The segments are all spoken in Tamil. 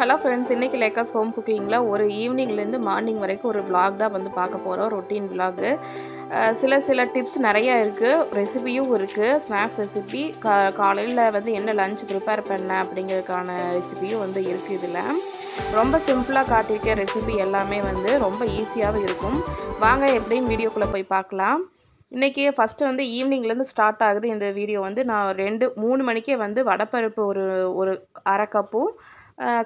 ஹலோ ஃப்ரெண்ட்ஸ் இன்றைக்கி லேக்காஸ் ஹோம் குக்கிங்கில் ஒரு ஈவினிங்லேருந்து மார்னிங் வரைக்கும் ஒரு விலாக் தான் வந்து பார்க்க போகிறோம் ரொட்டீன் விலாகு சில சில டிப்ஸ் நிறையா இருக்குது ரெசிபியும் இருக்குது ஸ்நாக்ஸ் ரெசிபி கா காலையில் வந்து என்ன லன்ச் ப்ரிப்பேர் பண்ணேன் அப்படிங்கிறதுக்கான ரெசிபியும் வந்து இருக்குது இதில் ரொம்ப சிம்பிளாக காட்டியிருக்க ரெசிபி எல்லாமே வந்து ரொம்ப ஈஸியாகவும் இருக்கும் வாங்க எப்படின்னு வீடியோக்குள்ளே போய் பார்க்கலாம் இன்றைக்கி ஃபஸ்ட்டு வந்து ஈவினிங்லேருந்து ஸ்டார்ட் ஆகுது இந்த வீடியோ வந்து நான் ரெண்டு மூணு மணிக்கே வந்து வடப்பருப்பு ஒரு ஒரு அரை கப்பும்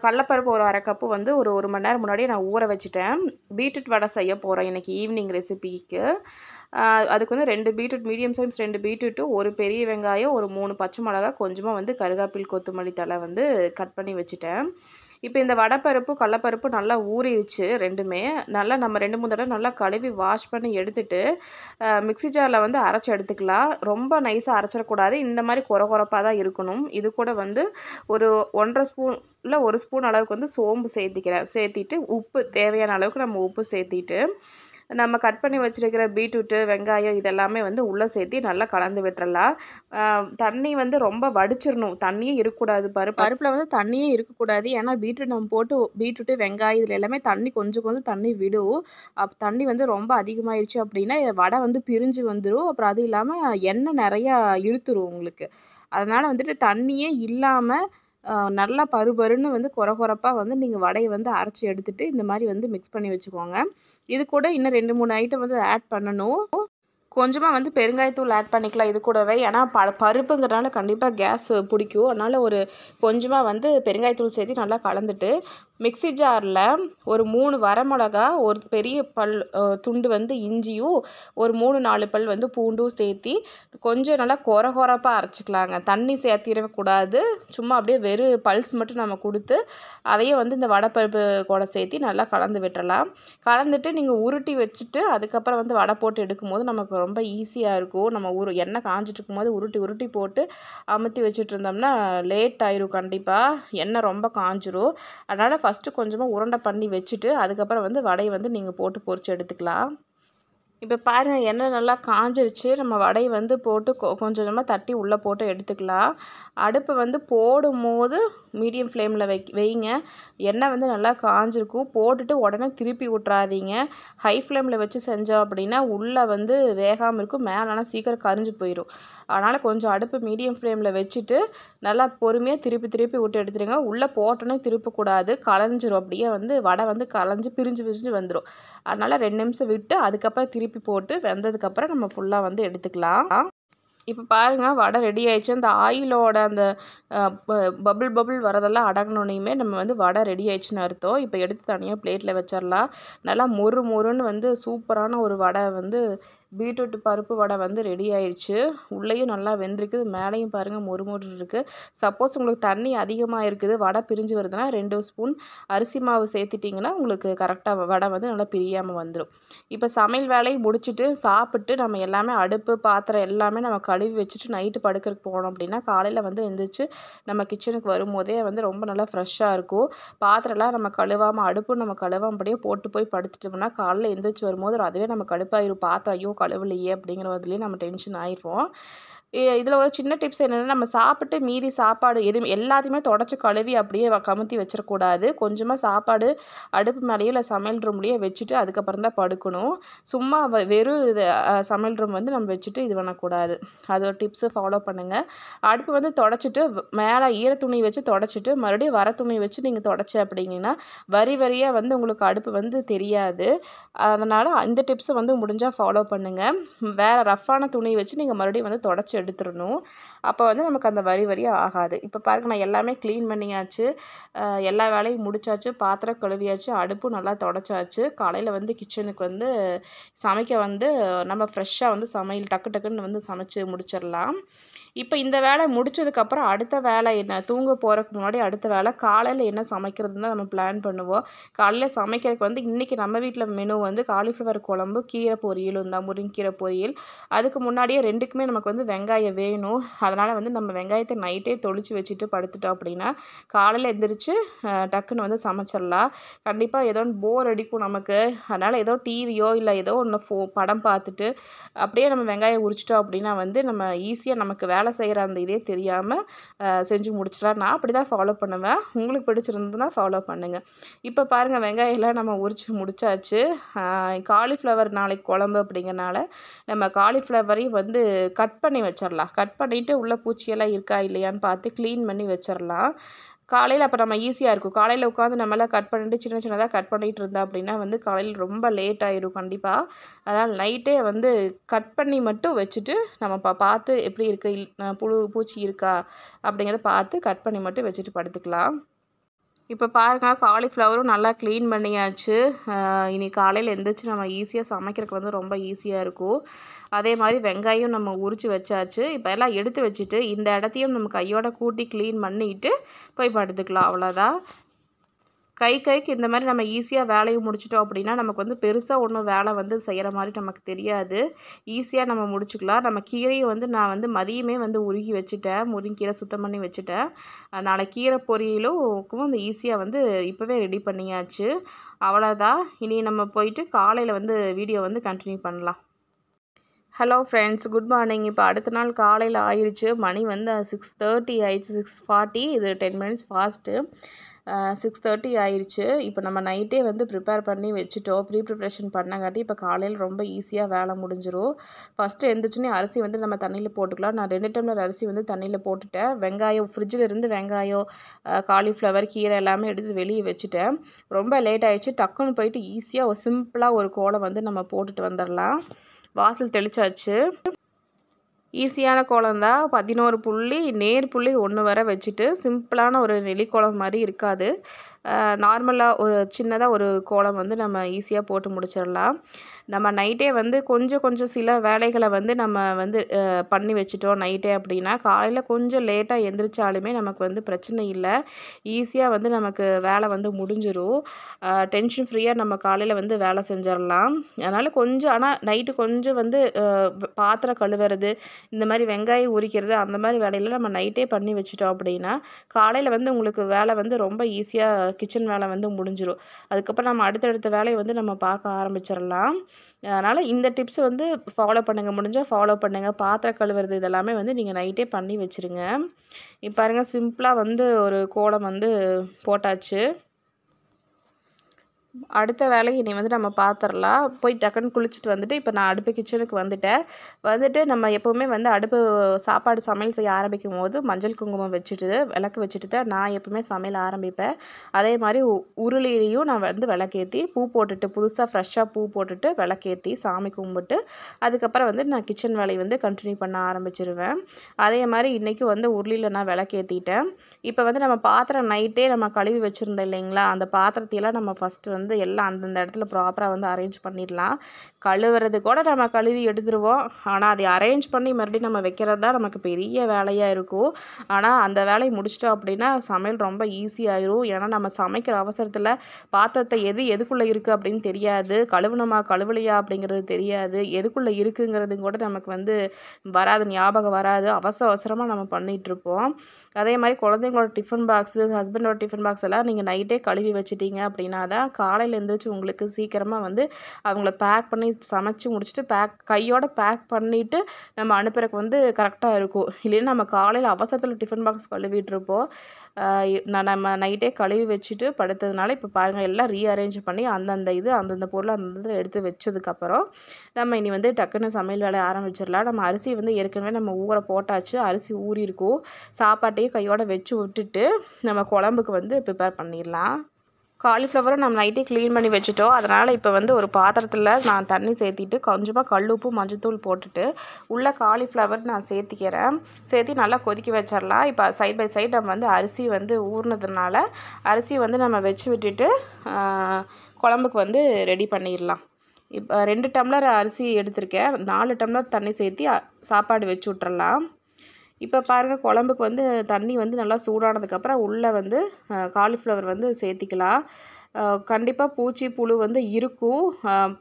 கடலப்பருப்பு ஒரு அரை கப்பு வந்து ஒரு ஒரு மணி நேரம் முன்னாடியே நான் ஊற வச்சுட்டேன் பீட்ரூட் வடை செய்ய போகிறேன் எனக்கு ஈவினிங் ரெசிபிக்கு அதுக்கு வந்து ரெண்டு பீட்ரூட் மீடியம் சைஸ் ரெண்டு பீட்ரூட்டு ஒரு பெரிய வெங்காயம் ஒரு மூணு பச்சை மிளகா கொஞ்சமாக வந்து கருகாப்பில் கொத்தமல்லி தலை வந்து கட் பண்ணி வச்சுட்டேன் இப்போ இந்த வடைப்பருப்பு கடலப்பருப்பு நல்லா ஊறிடுச்சு ரெண்டுமே நல்லா நம்ம ரெண்டு மூணு தடவை நல்லா கழுவி வாஷ் பண்ணி எடுத்துட்டு மிக்சி ஜாரில் வந்து அரைச்சி எடுத்துக்கலாம் ரொம்ப நைஸாக அரைச்சிடக்கூடாது இந்த மாதிரி குறை குறப்பாக தான் இருக்கணும் இது கூட வந்து ஒரு ஒன்றரை ஸ்பூன் இல்லை ஒரு ஸ்பூன் அளவுக்கு வந்து சோம்பு சேர்த்திக்கிறேன் சேர்த்திட்டு உப்பு தேவையான அளவுக்கு நம்ம உப்பு சேர்த்திட்டு நம்ம கட் பண்ணி வச்சுருக்கிற பீட்ரூட்டு வெங்காயம் இதெல்லாமே வந்து உள்ளே சேர்த்து நல்லா கலந்து விட்டுறலாம் தண்ணி வந்து ரொம்ப வடிச்சிடணும் தண்ணியும் இருக்கக்கூடாது பருப்பு பருப்பில் வந்து தண்ணியும் இருக்கக்கூடாது ஏன்னா பீட்ரூட் நம்ம போட்டு பீட்ரூட்டு வெங்காயம் இதில் எல்லாமே தண்ணி கொஞ்சம் கொஞ்சம் தண்ணி விடும் அப் தண்ணி வந்து ரொம்ப அதிகமாகிடுச்சு அப்படின்னா வடை வந்து பிரிஞ்சு வந்துடும் அப்புறம் அது இல்லாமல் எண்ணெய் நிறையா இழுத்துரும் உங்களுக்கு அதனால் வந்துட்டு தண்ணியே இல்லாமல் நல்லா பருபருன்னு வந்து குறகுறப்பாக வந்து நீங்கள் வடையை வந்து அரைச்சி எடுத்துகிட்டு இந்த மாதிரி வந்து மிக்ஸ் பண்ணி வச்சுக்கோங்க இது கூட இன்னும் ரெண்டு மூணு ஐட்டம் வந்து ஆட் பண்ணணும் கொஞ்சமாக வந்து பெருங்காயத்தூள் ஆட் பண்ணிக்கலாம் இது கூடவே ஏன்னா ப பருப்புங்கிறனால கண்டிப்பாக கேஸ் பிடிக்கும் அதனால் ஒரு கொஞ்சமாக வந்து பெருங்காயத்தூள் சேர்த்து நல்லா கலந்துட்டு மிக்சி ஜாரில் ஒரு மூணு வரமிளகா ஒரு பெரிய பல் துண்டு வந்து இஞ்சியும் ஒரு மூணு நாலு பல் வந்து பூண்டும் சேர்த்தி கொஞ்சம் நல்லா கொர கொரப்பாக அரைச்சிக்கலாங்க தண்ணி சேர்த்திடக்கூடாது சும்மா அப்படியே வெறும் பல்ஸ் மட்டும் நம்ம கொடுத்து அதையே வந்து இந்த பருப்பு கூட சேர்த்தி நல்லா கலந்து விட்டுறலாம் கலந்துட்டு நீங்கள் உருட்டி வச்சுட்டு அதுக்கப்புறம் வந்து வடை போட்டு எடுக்கும்போது நமக்கு ரொம்ப ஈஸியாக இருக்கும் நம்ம ஊர் எண்ணெய் காஞ்சிட்டு இருக்கும்போது உருட்டி உருட்டி போட்டு அமுத்தி வச்சுட்டு இருந்தோம்னா லேட் ஆயிரும் கண்டிப்பாக எண்ணெய் ரொம்ப காஞ்சிரும் அதனால் ஃபஸ்ட்டு கொஞ்சமாக உருண்டை பண்ணி வச்சுட்டு அதுக்கப்புறம் வந்து வடையை வந்து நீங்கள் போட்டு பொறிச்சு எடுத்துக்கலாம் இப்போ பாருங்கள் எண்ணெய் நல்லா காஞ்சிருச்சு நம்ம வடையை வந்து போட்டு கொ கொஞ்சமாக தட்டி உள்ளே போட்டு எடுத்துக்கலாம் அடுப்பை வந்து போடும் போது மீடியம் ஃப்ளேமில் வை வைங்க எண்ணெய் வந்து நல்லா காஞ்சிருக்கும் போட்டுட்டு உடனே திருப்பி விட்றாதீங்க ஹை ஃப்ளேமில் வச்சு செஞ்சோம் அப்படின்னா உள்ளே வந்து வேகாமல் இருக்கும் மேலான சீக்கிரம் கரிஞ்சு போயிடும் அதனால் கொஞ்சம் அடுப்பு மீடியம் ஃப்ளேமில் வச்சுட்டு நல்லா பொறுமையாக திருப்பி திருப்பி விட்டு எடுத்துருங்க உள்ளே போட்டோன்னே திருப்பக்கூடாது கலைஞ்சிரும் அப்படியே வந்து வடை வந்து கலைஞ்சி பிரிஞ்சு பிரிஞ்சு வந்துடும் அதனால் ரெண்டு நிமிஷம் விட்டு அதுக்கப்புறம் திருப்பி திருப்பி போட்டு வெந்ததுக்கப்புறம் நம்ம ஃபுல்லாக வந்து எடுத்துக்கலாம் இப்போ பாருங்கள் வடை ரெடி ஆயிடுச்சு அந்த ஆயிலோட அந்த பபுள் பபுள் வரதெல்லாம் அடங்கினோனையுமே நம்ம வந்து வடை ரெடி ஆயிடுச்சுன்னு அர்த்தம் இப்போ எடுத்து தனியாக பிளேட்டில் வச்சிடலாம் நல்லா மொறு மொறுன்னு வந்து சூப்பரான ஒரு வடை வந்து பீட்ரூட் பருப்பு வடை வந்து ரெடி ஆயிடுச்சு உள்ளேயும் நல்லா வெந்திருக்குது மேலேயும் பாருங்கள் மொறு மொறு இருக்குது சப்போஸ் உங்களுக்கு தண்ணி அதிகமாக இருக்குது வடை பிரிஞ்சு வருதுன்னா ரெண்டு ஸ்பூன் அரிசி மாவு சேர்த்துட்டிங்கன்னா உங்களுக்கு கரெக்டாக வடை வந்து நல்லா பிரியாமல் வந்துடும் இப்போ சமையல் வேலையை முடிச்சுட்டு சாப்பிட்டு நம்ம எல்லாமே அடுப்பு பாத்திரம் எல்லாமே நம்ம கழுவி வச்சுட்டு நைட்டு படுக்கிறதுக்கு போனோம் அப்படின்னா காலையில் வந்து எழுந்திரிச்சு நம்ம கிச்சனுக்கு வரும்போதே வந்து ரொம்ப நல்லா ஃப்ரெஷ்ஷாக இருக்கும் பாத்திரம்லாம் நம்ம கழுவாமல் அடுப்பும் நம்ம கழுவாம அப்படியே போட்டு போய் படுத்துட்டோம்னா காலையில் எழுந்திரிச்சு வரும்போது அதுவே நம்ம கழுப்பாயிரும் பாத்திரம் ஐயோ கழுவலையே அப்படிங்கிற மாதிரிலேயே நம்ம டென்ஷன் ஆயிடுவோம் இதில் ஒரு சின்ன டிப்ஸ் என்னென்னா நம்ம சாப்பிட்டு மீதி சாப்பாடு எதுவும் எல்லாத்தையுமே தொடச்சி கழுவி அப்படியே கமுத்தி வச்சிடக்கூடாது கொஞ்சமாக சாப்பாடு அடுப்பு மேலேயோ இல்லை சமையல் ரூம்லேயோ வச்சுட்டு அதுக்கப்புறம் தான் படுக்கணும் சும்மா வெறும் இது சமையல் ரூம் வந்து நம்ம வச்சுட்டு இது பண்ணக்கூடாது அது ஒரு டிப்ஸு ஃபாலோ பண்ணுங்கள் அடுப்பு வந்து தொடச்சிட்டு மேலே ஈர துணி வச்சு தொடச்சிட்டு மறுபடியும் வர துணி வச்சு நீங்கள் தொடச்சி அப்படிங்கன்னா வரி வரியாக வந்து உங்களுக்கு அடுப்பு வந்து தெரியாது அதனால் இந்த டிப்ஸை வந்து முடிஞ்சால் ஃபாலோ பண்ணுங்கள் வேறு ரஃப்பான துணி வச்சு நீங்கள் மறுபடியும் வந்து தொடச்சி எடுத்துடணும் அப்போ வந்து நமக்கு அந்த வரி வரியாக ஆகாது இப்போ பாருங்கள் நான் எல்லாமே க்ளீன் பண்ணியாச்சு எல்லா வேலையும் முடிச்சாச்சு பாத்திரம் கழுவியாச்சு அடுப்பு நல்லா தொடச்சாச்சு காலையில் வந்து கிச்சனுக்கு வந்து சமைக்க வந்து நம்ம ஃப்ரெஷ்ஷாக வந்து சமையல் டக்கு டக்குன்னு வந்து சமைச்சு முடிச்சிடலாம் இப்போ இந்த வேலை முடிச்சதுக்கப்புறம் அடுத்த வேலை என்ன தூங்க போகிறதுக்கு முன்னாடி அடுத்த வேலை காலையில் என்ன சமைக்கிறதுன்னு தான் நம்ம பிளான் பண்ணுவோம் காலையில் சமைக்கிறதுக்கு வந்து இன்றைக்கி நம்ம வீட்டில் மெனு வந்து காலிஃப்ளவர் குழம்பு கீரை பொரியலும் தான் முருங்கீரை பொரியல் அதுக்கு முன்னாடியே ரெண்டுக்குமே நமக்கு வந்து வெங்காயம் வேணும் அதனால் வந்து நம்ம வெங்காயத்தை நைட்டே தொளிச்சு வச்சுட்டு படுத்துட்டோம் அப்படின்னா காலையில் எந்திரிச்சு டக்குன்னு வந்து சமைச்சிடலாம் கண்டிப்பாக ஏதோ போர் அடிக்கும் நமக்கு அதனால் ஏதோ டிவியோ இல்லை ஏதோ ஒன்று ஃபோ படம் பார்த்துட்டு அப்படியே நம்ம வெங்காயம் உரிச்சிட்டோம் அப்படின்னா வந்து நம்ம ஈஸியாக நமக்கு வேலை வேலை செய்கிற அந்த இதே தெரியாமல் செஞ்சு முடிச்சிடலாம் நான் அப்படி தான் ஃபாலோ பண்ணுவேன் உங்களுக்கு பிடிச்சிருந்ததுன்னா ஃபாலோ பண்ணுங்கள் இப்போ பாருங்கள் வெங்காயம்லாம் நம்ம உரிச்சு முடிச்சாச்சு காலிஃப்ளவர் நாளைக்கு குழம்பு அப்படிங்கிறனால நம்ம காலிஃப்ளவரையும் வந்து கட் பண்ணி வச்சிடலாம் கட் பண்ணிவிட்டு உள்ளே பூச்சியெல்லாம் இருக்கா இல்லையான்னு பார்த்து க்ளீன் பண்ணி வச்சிடலாம் காலையில் அப்போ நம்ம ஈஸியாக இருக்கும் காலையில் உட்காந்து நம்மளால் கட் பண்ணிட்டு சின்ன சின்னதாக கட் பண்ணிகிட்டு இருந்தா அப்படின்னா வந்து காலையில் ரொம்ப லேட் ஆகிரும் கண்டிப்பாக அதனால் நைட்டே வந்து கட் பண்ணி மட்டும் வச்சுட்டு நம்ம பா பார்த்து எப்படி இருக்குது புழு பூச்சி இருக்கா அப்படிங்கிறத பார்த்து கட் பண்ணி மட்டும் வச்சுட்டு படுத்துக்கலாம் இப்போ பாருங்கள் காலிஃப்ளவரும் நல்லா க்ளீன் பண்ணியாச்சு இனி காலையில் எழுந்திரிச்சு நம்ம ஈஸியாக சமைக்கிறதுக்கு வந்து ரொம்ப ஈஸியாக இருக்கும் அதே மாதிரி வெங்காயம் நம்ம உரித்து வச்சாச்சு இப்போ எல்லாம் எடுத்து வச்சுட்டு இந்த இடத்தையும் நம்ம கையோட கூட்டி க்ளீன் பண்ணிட்டு போய் படுத்துக்கலாம் அவ்வளோதான் கை கைக்கு இந்த மாதிரி நம்ம ஈஸியாக வேலையை முடிச்சிட்டோம் அப்படின்னா நமக்கு வந்து பெருசாக ஒன்றும் வேலை வந்து செய்கிற மாதிரி நமக்கு தெரியாது ஈஸியாக நம்ம முடிச்சுக்கலாம் நம்ம கீரையை வந்து நான் வந்து மதியமே வந்து உருகி வச்சுட்டேன் முருங்கீரை சுத்தம் பண்ணி வச்சுட்டேன் நாளை கீரை பொரியலும் அந்த ஈஸியாக வந்து இப்போவே ரெடி பண்ணியாச்சு அவ்வளோதான் இனி நம்ம போயிட்டு காலையில் வந்து வீடியோ வந்து கண்டினியூ பண்ணலாம் ஹலோ ஃப்ரெண்ட்ஸ் குட் மார்னிங் இப்போ அடுத்த நாள் காலையில் ஆயிடுச்சு மணி வந்து சிக்ஸ் தேர்ட்டி ஆயிடுச்சு சிக்ஸ் ஃபார்ட்டி இது ten minutes fast six thirty ஆயிடுச்சு இப்போ நம்ம நைட்டே வந்து ப்ரிப்பேர் பண்ணி வச்சுட்டோம் ப்ரீ ப்ரிப்ரேஷன் பண்ணங்காட்டி இப்போ காலையில் ரொம்ப ஈஸியாக வேலை முடிஞ்சிடும் ஃபஸ்ட்டு எழுந்துச்சுனே அரிசி வந்து நம்ம தண்ணியில் போட்டுக்கலாம் நான் ரெண்டு டம்ளர் அரிசி வந்து தண்ணியில் போட்டுட்டேன் வெங்காயம் ஃப்ரிட்ஜில் இருந்து வெங்காயம் காலிஃப்ளவர் கீரை எல்லாமே எடுத்து வெளியே வச்சுட்டேன் ரொம்ப லேட் ஆகிடுச்சு டக்குன்னு போயிட்டு ஈஸியாக ஒரு சிம்பிளாக ஒரு கோலை வந்து நம்ம போட்டுட்டு வந்துடலாம் வாசல் தெளித்தாச்சு ஈஸியான கோலம் தான் பதினோரு புள்ளி நேர் புள்ளி ஒன்று வர வச்சுட்டு சிம்பிளான ஒரு நெலி கோலம் மாதிரி இருக்காது நார்மலாக ஒரு சின்னதாக ஒரு கோலம் வந்து நம்ம ஈஸியாக போட்டு முடிச்சிடலாம் நம்ம நைட்டே வந்து கொஞ்சம் கொஞ்சம் சில வேலைகளை வந்து நம்ம வந்து பண்ணி வச்சுட்டோம் நைட்டே அப்படின்னா காலையில் கொஞ்சம் லேட்டாக எந்திரிச்சாலுமே நமக்கு வந்து பிரச்சனை இல்லை ஈஸியாக வந்து நமக்கு வேலை வந்து முடிஞ்சிடும் டென்ஷன் ஃப்ரீயாக நம்ம காலையில் வந்து வேலை செஞ்சிடலாம் அதனால் கொஞ்சம் ஆனால் நைட்டு கொஞ்சம் வந்து பாத்திரம் கழுவுறது இந்த மாதிரி வெங்காயம் உரிக்கிறது அந்த மாதிரி வேலையில் நம்ம நைட்டே பண்ணி வச்சுட்டோம் அப்படின்னா காலையில் வந்து உங்களுக்கு வேலை வந்து ரொம்ப ஈஸியாக கிச்சன் வேலை வந்து முடிஞ்சிடும் அதுக்கப்புறம் நம்ம அடுத்தடுத்த வேலையை வந்து நம்ம பார்க்க ஆரம்பிச்சிடலாம் அதனால் இந்த டிப்ஸ் வந்து ஃபாலோ பண்ணுங்கள் முடிஞ்சால் ஃபாலோ பண்ணுங்கள் பாத்திரம் கழுவுறது இதெல்லாமே வந்து நீங்கள் நைட்டே பண்ணி வச்சுருங்க இப்போ பாருங்கள் சிம்பிளாக வந்து ஒரு கோலம் வந்து போட்டாச்சு அடுத்த வேலையை நீ வந்து நம்ம பார்த்துடலாம் போய் டக்குன்னு குளிச்சுட்டு வந்துட்டு இப்போ நான் அடுப்பு கிச்சனுக்கு வந்துட்டேன் வந்துட்டு நம்ம எப்போவுமே வந்து அடுப்பு சாப்பாடு சமையல் செய்ய ஆரம்பிக்கும் போது மஞ்சள் குங்குமம் வச்சுட்டு விளக்கு வச்சுட்டு தான் நான் எப்போவுமே சமையல் ஆரம்பிப்பேன் அதே மாதிரி உருளிலையும் நான் வந்து விளக்கேற்றி பூ போட்டுட்டு புதுசாக ஃப்ரெஷ்ஷாக பூ போட்டுட்டு விளக்கேற்றி சாமி கும்பிட்டு அதுக்கப்புறம் வந்து நான் கிச்சன் வேலையை வந்து கண்டினியூ பண்ண ஆரம்பிச்சிருவேன் அதே மாதிரி இன்றைக்கும் வந்து உருளியில் நான் விளக்கேற்றிட்டேன் இப்போ வந்து நம்ம பாத்திரம் நைட்டே நம்ம கழுவி வச்சுருந்தோம் இல்லைங்களா அந்த பாத்திரத்தையெல்லாம் நம்ம ஃபஸ்ட்டு வந்து வந்து எல்லாம் அந்தந்த இடத்துல ப்ராப்பராக வந்து அரேஞ்ச் பண்ணிடலாம் கழுவுறது கூட நம்ம கழுவி எடுத்துருவோம் ஆனால் அதை அரேஞ்ச் பண்ணி மறுபடியும் நம்ம வைக்கிறது தான் நமக்கு பெரிய வேலையாக இருக்கும் ஆனால் அந்த வேலையை முடிச்சிட்டோம் அப்படின்னா சமையல் ரொம்ப ஈஸியாகிரும் ஏன்னா நம்ம சமைக்கிற அவசரத்தில் பாத்திரத்தை எது எதுக்குள்ளே இருக்குது அப்படின்னு தெரியாது கழுவுணுமா கழுவலையா அப்படிங்கிறது தெரியாது எதுக்குள்ளே இருக்குங்கிறது கூட நமக்கு வந்து வராது ஞாபகம் வராது அவசர அவசரமாக நம்ம பண்ணிகிட்ருப்போம் அதே மாதிரி குழந்தைங்களோட டிஃபன் பாக்ஸு ஹஸ்பண்டோட டிஃபன் பாக்ஸ் எல்லாம் நீங்கள் நைட்டே கழுவி வச்சுட்டீங்க அப்படின்னா தான் காலையில் எழுந்திரிச்சு உங்களுக்கு சீக்கிரமாக வந்து அவங்கள பேக் பண்ணி சமைச்சு முடிச்சுட்டு பேக் கையோட பேக் பண்ணிவிட்டு நம்ம அனுப்புறக்கு வந்து கரெக்டாக இருக்கும் இல்லைன்னா நம்ம காலையில் அவசரத்தில் டிஃபன் பாக்ஸ் கழுவிட்டுருப்போம் நான் நம்ம நைட்டே கழுவி வச்சுட்டு படுத்ததுனால இப்போ பாருங்கள் எல்லாம் ரீஅரேஞ்ச் பண்ணி அந்தந்த இது அந்தந்த பொருள் அந்தந்த எடுத்து வச்சதுக்கப்புறம் நம்ம இனி வந்து டக்குன்னு சமையல் வேலை ஆரம்பிச்சிடலாம் நம்ம அரிசி வந்து ஏற்கனவே நம்ம ஊற போட்டாச்சு அரிசி ஊறி இருக்கும் சாப்பாட்டையும் கையோட வச்சு விட்டுட்டு நம்ம குழம்புக்கு வந்து ப்ரிப்பேர் பண்ணிடலாம் காலிஃப்ளவரும் நம்ம நைட்டே க்ளீன் பண்ணி வச்சுட்டோம் அதனால் இப்போ வந்து ஒரு பாத்திரத்தில் நான் தண்ணி சேர்த்திட்டு கொஞ்சமாக கல்லுப்பு மஞ்சத்தூள் போட்டுட்டு உள்ளே காலிஃப்ளவர் நான் சேர்த்திக்கிறேன் சேர்த்து நல்லா கொதிக்க வச்சிடலாம் இப்போ சைட் பை சைடு நம்ம வந்து அரிசி வந்து ஊறினதுனால அரிசி வந்து நம்ம வச்சு விட்டுட்டு குழம்புக்கு வந்து ரெடி பண்ணிடலாம் இப்போ ரெண்டு டம்ளர் அரிசி எடுத்திருக்கேன் நாலு டம்ளர் தண்ணி சேர்த்தி சாப்பாடு வச்சு விட்றலாம் இப்போ பாருங்கள் குழம்புக்கு வந்து தண்ணி வந்து நல்லா சூடானதுக்கப்புறம் உள்ளே வந்து காலிஃப்ளவர் வந்து சேர்த்திக்கலாம் கண்டிப்பாக பூச்சி புழு வந்து இருக்கும்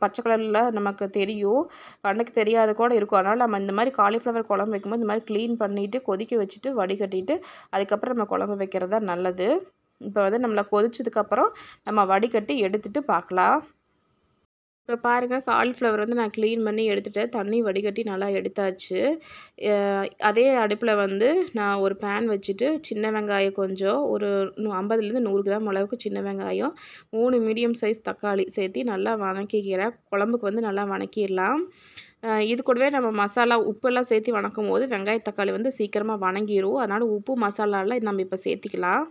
பச்சை கலரில் நமக்கு தெரியும் கண்ணுக்கு தெரியாத கூட இருக்கும் அதனால் நம்ம இந்த மாதிரி காலிஃப்ளவர் குழம்பு வைக்கும்போது இந்த மாதிரி க்ளீன் பண்ணிவிட்டு கொதிக்க வச்சுட்டு வடிகட்டிட்டு அதுக்கப்புறம் நம்ம குழம்பு வைக்கிறது தான் நல்லது இப்போ வந்து நம்மளை கொதிச்சதுக்கப்புறம் நம்ம வடிகட்டி எடுத்துகிட்டு பார்க்கலாம் இப்போ பாருங்கள் காலிஃப்ளவர் வந்து நான் க்ளீன் பண்ணி எடுத்துகிட்டேன் தண்ணி வடிகட்டி நல்லா எடுத்தாச்சு அதே அடுப்பில் வந்து நான் ஒரு பேன் வச்சுட்டு சின்ன வெங்காயம் கொஞ்சம் ஒரு ஐம்பதுலேருந்து நூறு கிராம் அளவுக்கு சின்ன வெங்காயம் மூணு மீடியம் சைஸ் தக்காளி சேர்த்து நல்லா வணக்கிக்கிறேன் குழம்புக்கு வந்து நல்லா வணக்கிடலாம் இது கூடவே நம்ம மசாலா உப்பெல்லாம் சேர்த்து வணக்கும் போது வெங்காய தக்காளி வந்து சீக்கிரமாக வணங்கிடும் அதனால் உப்பு மசாலாலாம் நம்ம இப்போ சேர்த்திக்கலாம்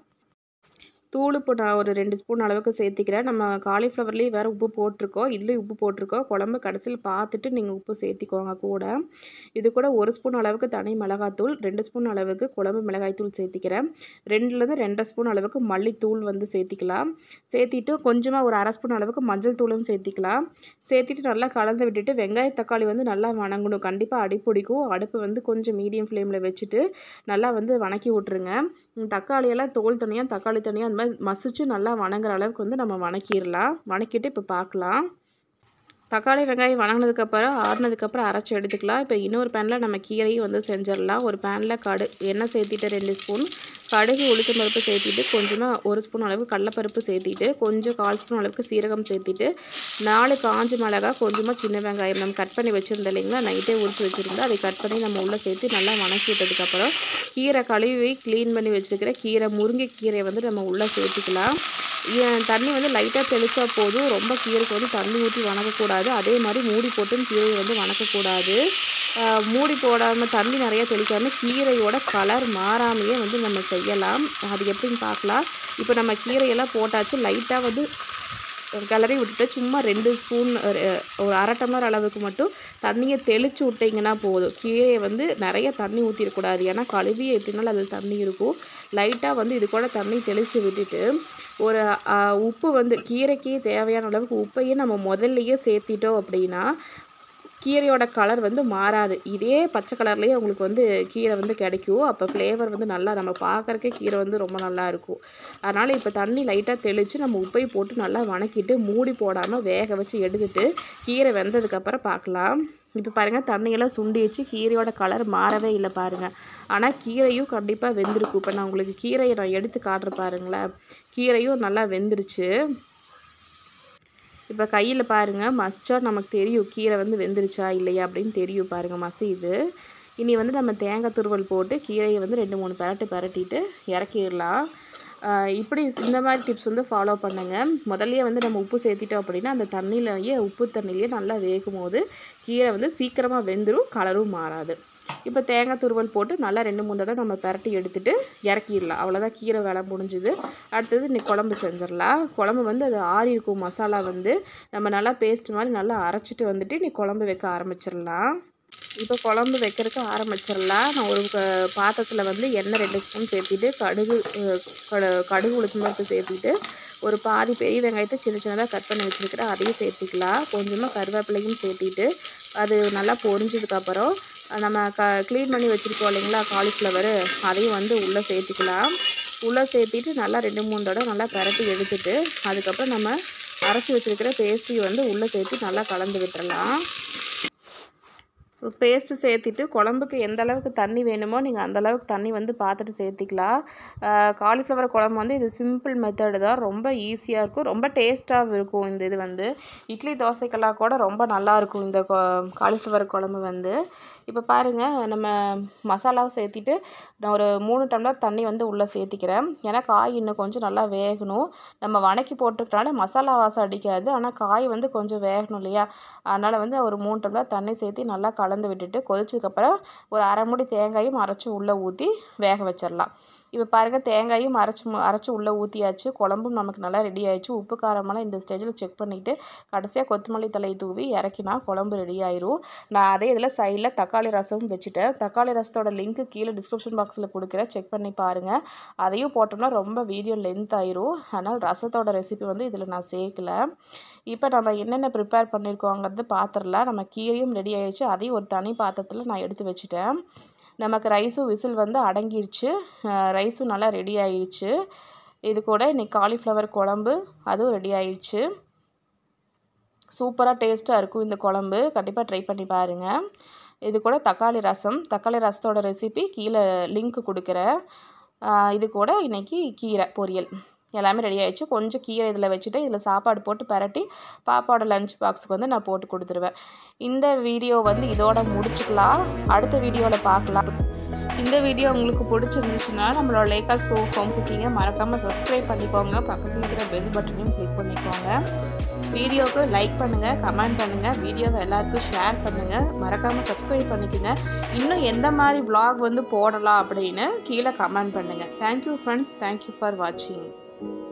தூள் இப்போ நான் ஒரு ரெண்டு ஸ்பூன் அளவுக்கு சேர்த்திக்கிறேன் நம்ம காலிஃப்ளவர்லேயே வேறு உப்பு போட்டிருக்கோம் இதுலேயும் உப்பு போட்டிருக்கோம் குழம்பு கடைசியில் பார்த்துட்டு நீங்கள் உப்பு சேர்த்திக்கோங்க கூட இது கூட ஒரு ஸ்பூன் அளவுக்கு தனி மிளகாத்தூள் ரெண்டு ஸ்பூன் அளவுக்கு குழம்பு மிளகாய்த்தூள் சேர்த்திக்கிறேன் ரெண்டுலேருந்து ரெண்டரை ஸ்பூன் அளவுக்கு மல்லித்தூள் வந்து சேர்த்திக்கலாம் சேர்த்திட்டு கொஞ்சமாக ஒரு அரை ஸ்பூன் அளவுக்கு மஞ்சள் தூளும் சேர்த்திக்கலாம் சேர்த்திட்டு நல்லா கலந்து விட்டுட்டு வெங்காய தக்காளி வந்து நல்லா வணங்கணும் கண்டிப்பாக அடிப்பிடிக்கும் அடுப்பு வந்து கொஞ்சம் மீடியம் ஃப்ளேமில் வச்சுட்டு நல்லா வந்து வணக்கி விட்ருங்க தக்காளியெல்லாம் தோல் தனியாக தக்காளி தனியாக நல்லா மசிச்சு நல்லா வணங்குற அளவுக்கு வந்து நம்ம வணக்கிடலாம் வணக்கிட்டு இப்போ பார்க்கலாம் தக்காளி வெங்காயம் வணங்கினதுக்கப்புறம் ஆறுனதுக்கப்புறம் அரைச்சி எடுத்துக்கலாம் இப்போ இன்னொரு பேனில் நம்ம கீரையும் வந்து செஞ்சிடலாம் ஒரு பேனில் கடு எண்ணெய் சேர்த்திட்டு ரெண்டு ஸ்பூன் கடுகு உளுத்தம் பருப்பு சேர்த்திட்டு கொஞ்சமாக ஒரு ஸ்பூன் அளவு கடலப்பருப்பு சேர்த்திட்டு கொஞ்சம் கால் ஸ்பூன் அளவுக்கு சீரகம் சேர்த்திட்டு நாலு காஞ்சி மிளகா கொஞ்சமாக சின்ன வெங்காயம் நம்ம கட் பண்ணி வச்சுருந்தோம் இல்லைங்களா நைட்டே உரிச்சு வச்சுருந்தா அதை கட் பண்ணி நம்ம உள்ளே சேர்த்து நல்லா வணக்கி விட்டதுக்கப்புறம் கீரை கழுவி க்ளீன் பண்ணி வச்சுருக்கிற கீரை முருங்கை கீரையை வந்து நம்ம உள்ளே சேர்த்துக்கலாம் தண்ணி வந்து லைட்டாக தெளித்தா போதும் ரொம்ப கீரைக்கு வந்து தண்ணி ஊற்றி வணக்கக்கூடாது அதே மாதிரி மூடி போட்டும் கீரையை வந்து வணக்கக்கூடாது மூடி போடாமல் தண்ணி நிறையா தெளிக்காமல் கீரையோட கலர் மாறாமையே வந்து நம்ம செய்யலாம் அது எப்படின்னு பார்க்கலாம் இப்போ நம்ம கீரையெல்லாம் போட்டாச்சு லைட்டாக வந்து கிளறி விட்டுட்டு சும்மா ரெண்டு ஸ்பூன் ஒரு அரை டம்ளர் அளவுக்கு மட்டும் தண்ணியை தெளித்து விட்டிங்கன்னா போதும் கீரையை வந்து நிறைய தண்ணி ஊற்றிடக்கூடாது ஏன்னா கழுவி எப்படின்னாலும் அதில் தண்ணி இருக்கும் லைட்டாக வந்து இது கூட தண்ணி தெளித்து விட்டுட்டு ஒரு உப்பு வந்து கீரைக்கே தேவையான அளவுக்கு உப்பையே நம்ம முதல்லையே சேர்த்திட்டோம் அப்படின்னா கீரையோட கலர் வந்து மாறாது இதே பச்சை கலர்லேயே உங்களுக்கு வந்து கீரை வந்து கிடைக்கும் அப்போ ஃப்ளேவர் வந்து நல்லா நம்ம பார்க்குறக்கே கீரை வந்து ரொம்ப நல்லா இருக்கும் அதனால் இப்போ தண்ணி லைட்டாக தெளித்து நம்ம உப்பை போட்டு நல்லா வணக்கிட்டு மூடி போடாமல் வேக வச்சு எடுத்துட்டு கீரை வெந்ததுக்கப்புறம் பார்க்கலாம் இப்போ பாருங்கள் தண்ணியெல்லாம் சுண்டி வச்சு கீரையோட கலர் மாறவே இல்லை பாருங்கள் ஆனால் கீரையும் கண்டிப்பாக வெந்திருக்கும் இப்போ நான் உங்களுக்கு கீரையை நான் எடுத்து காட்டுற பாருங்களேன் கீரையும் நல்லா வெந்துருச்சு இப்போ கையில் பாருங்கள் மஸ்டா நமக்கு தெரியும் கீரை வந்து வெந்துருச்சா இல்லையா அப்படின்னு தெரியும் பாருங்கள் மசி இது இனி வந்து நம்ம தேங்காய் துருவல் போட்டு கீரையை வந்து ரெண்டு மூணு பரட்டு பரட்டிட்டு இறக்கிடலாம் இப்படி இந்த மாதிரி டிப்ஸ் வந்து ஃபாலோ பண்ணுங்கள் முதல்லையே வந்து நம்ம உப்பு சேர்த்திட்டோம் அப்படின்னா அந்த தண்ணியிலேயே உப்பு தண்ணியிலேயே நல்லா வேகும் போது கீரை வந்து சீக்கிரமாக வெந்துடும் கலரும் மாறாது இப்போ தேங்காய் துருவல் போட்டு நல்லா ரெண்டு மூணு தடவை நம்ம பரட்டி எடுத்துகிட்டு இறக்கிடலாம் அவ்வளோதான் கீரை வேலை முடிஞ்சுது அடுத்தது இன்னைக்கு குழம்பு செஞ்சிடலாம் குழம்பு வந்து அது ஆறி இருக்கும் மசாலா வந்து நம்ம நல்லா பேஸ்ட் மாதிரி நல்லா அரைச்சிட்டு வந்துட்டு நீ குழம்பு வைக்க ஆரம்பிச்சிடலாம் இப்போ குழம்பு வைக்கிறதுக்கு ஆரம்பிச்சிடலாம் நான் ஒரு பாத்திரத்தில் வந்து எண்ணெய் ரெண்டு ஸ்பூன் சேர்த்திட்டு கடுகு கடுகு உளுத்தம்பருப்பு சேர்த்திட்டு ஒரு பாதி பெரிய வெங்காயத்தை சின்ன சின்னதாக கட் பண்ணி வச்சுருக்கிறேன் அதையும் சேர்த்திக்கலாம் கொஞ்சமாக கருவேப்பிலையும் சேர்த்திட்டு அது நல்லா பொறிஞ்சதுக்கப்புறம் நம்ம க க்ளீன் பண்ணி வச்சுருக்கோம் இல்லைங்களா காலிஃப்ளவரு அதையும் வந்து உள்ளே சேர்த்துக்கலாம் உள்ளே சேர்த்திட்டு நல்லா ரெண்டு மூணு தடவை நல்லா கரட்டி எடுத்துட்டு அதுக்கப்புறம் நம்ம அரைச்சி வச்சுருக்கிற பேஸ்ட்ரி வந்து உள்ளே சேர்த்து நல்லா கலந்து விட்டுறலாம் பேஸ்ட்டு சேர்த்துட்டு குழம்புக்கு எந்த அளவுக்கு தண்ணி வேணுமோ நீங்கள் அந்தளவுக்கு தண்ணி வந்து பார்த்துட்டு சேர்த்திக்கலாம் காலிஃப்ளவர் குழம்பு வந்து இது சிம்பிள் மெத்தடு தான் ரொம்ப ஈஸியாக இருக்கும் ரொம்ப டேஸ்ட்டாகவும் இருக்கும் இந்த இது வந்து இட்லி தோசைக்கெல்லாம் கூட ரொம்ப நல்லாயிருக்கும் இந்த காலிஃப்ளவர் குழம்பு வந்து இப்போ பாருங்கள் நம்ம மசாலாவை சேர்த்திட்டு நான் ஒரு மூணு டம்ளர் தண்ணி வந்து உள்ளே சேர்த்திக்கிறேன் ஏன்னா காய் இன்னும் கொஞ்சம் நல்லா வேகணும் நம்ம வணக்கி போட்டுருக்கனால மசாலா வாசம் அடிக்காது ஆனால் காய் வந்து கொஞ்சம் வேகணும் இல்லையா அதனால் வந்து ஒரு மூணு டம்ளர் தண்ணி சேர்த்து நல்லா கலந்து விட்டுட்டு கொதிச்சதுக்கப்புறம் ஒரு அரை மூடி தேங்காயும் அரைச்சி உள்ளே ஊற்றி வேக வச்சிடலாம் இப்போ பாருங்கள் தேங்காயும் அரைச்சி அரைச்சி உள்ளே ஊற்றியாச்சு குழம்பும் நமக்கு நல்லா ரெடி ஆயிடுச்சு உப்பு காரமெல்லாம் இந்த ஸ்டேஜில் செக் பண்ணிவிட்டு கடைசியாக கொத்தமல்லி தலையை தூவி இறக்கினா குழம்பு ரெடி ஆயிரும் நான் அதே இதில் சைடில் தக்காளி ரசமும் வச்சுட்டேன் தக்காளி ரசத்தோட லிங்க்கு கீழே டிஸ்கிரிப்ஷன் பாக்ஸில் கொடுக்குறேன் செக் பண்ணி பாருங்கள் அதையும் போட்டோம்னா ரொம்ப வீடியோ லென்த் ஆயிரும் அதனால் ரசத்தோட ரெசிபி வந்து இதில் நான் சேர்க்கல இப்போ நம்ம என்னென்ன ப்ரிப்பேர் பண்ணியிருக்கோங்கிறது பாத்திரலாம் நம்ம கீரையும் ரெடி ஆயிடுச்சு அதையும் ஒரு தனி பாத்திரத்தில் நான் எடுத்து வச்சுட்டேன் நமக்கு ரைஸும் விசில் வந்து அடங்கிருச்சு ரைஸும் நல்லா ரெடி ஆயிடுச்சு இது கூட இன்றைக்கி காலிஃப்ளவர் குழம்பு அதுவும் ரெடி ஆயிடுச்சு சூப்பராக டேஸ்ட்டாக இருக்கும் இந்த குழம்பு கண்டிப்பாக ட்ரை பண்ணி பாருங்கள் இது கூட தக்காளி ரசம் தக்காளி ரசத்தோட ரெசிபி கீழே லிங்க் கொடுக்குறேன் இது கூட இன்றைக்கி கீரை பொரியல் எல்லாமே ரெடி ஆகிடுச்சு கொஞ்சம் கீரை இதில் வச்சுட்டு இதில் சாப்பாடு போட்டு பரட்டி பாப்பாவோட லஞ்ச் பாக்ஸுக்கு வந்து நான் போட்டு கொடுத்துருவேன் இந்த வீடியோ வந்து இதோட முடிச்சுக்கலாம் அடுத்த வீடியோவில் பார்க்கலாம் இந்த வீடியோ உங்களுக்கு பிடிச்சிருந்துச்சுன்னா நம்மளோட லேக்காஸ் ஹோம் ஹோம் குக்கிங்கை மறக்காமல் சப்ஸ்கிரைப் பண்ணிக்கோங்க பக்கத்தில் இருக்கிற பெல் பட்டனையும் கிளிக் பண்ணிக்கோங்க வீடியோவுக்கு லைக் பண்ணுங்கள் கமெண்ட் பண்ணுங்கள் வீடியோவை எல்லாருக்கும் ஷேர் பண்ணுங்கள் மறக்காமல் சப்ஸ்கிரைப் பண்ணிக்கோங்க இன்னும் எந்த மாதிரி வ்ளாக் வந்து போடலாம் அப்படின்னு கீழே கமெண்ட் பண்ணுங்கள் தேங்க்யூ ஃப்ரெண்ட்ஸ் தேங்க்யூ ஃபார் வாட்சிங் thank you